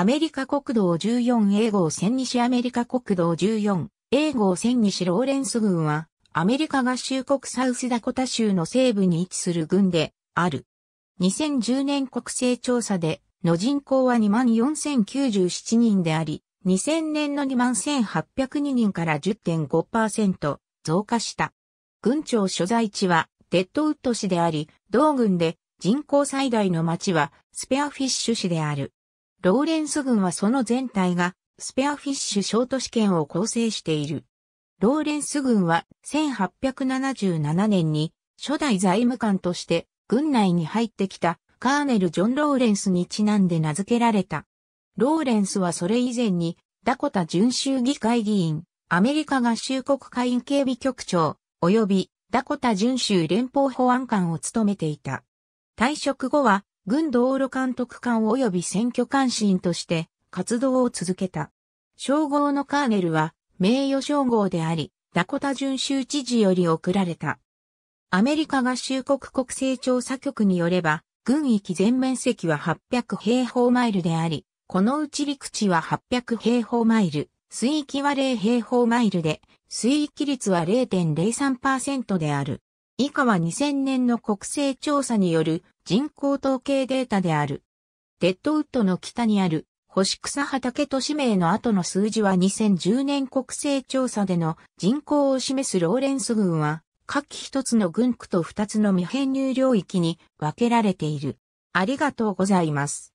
アメリカ国道14 A 号線西アメリカ国道14 A 号線西ローレンス郡は、アメリカ合衆国サウスダコタ州の西部に位置する郡である。2010年国勢調査で、の人口は24,097人であり、2000年の21,802人から10.5%増加した。郡庁所在地はデッドウッド市であり、同郡で人口最大の町はスペアフィッシュ市である。ローレンス軍はその全体がスペアフィッシュショート試験を構成している。ローレンス軍は1877年に初代財務官として軍内に入ってきたカーネル・ジョン・ローレンスにちなんで名付けられた。ローレンスはそれ以前にダコタ巡州議会議員、アメリカ合衆国会員警備局長、及びダコタ巡州連邦保安官を務めていた。退職後は軍道路監督官及び選挙監視員として活動を続けた。称号のカーネルは名誉称号であり、ダコタ巡州知事より贈られた。アメリカ合衆国国勢調査局によれば、軍域全面積は800平方マイルであり、このうち陸地は800平方マイル、水域は0平方マイルで、水域率は0.03%である。以下は2000年の国勢調査による人口統計データである。デッドウッドの北にある星草畑都市名の後の数字は2010年国勢調査での人口を示すローレンス群は、各一つの群区と二つの未編入領域に分けられている。ありがとうございます。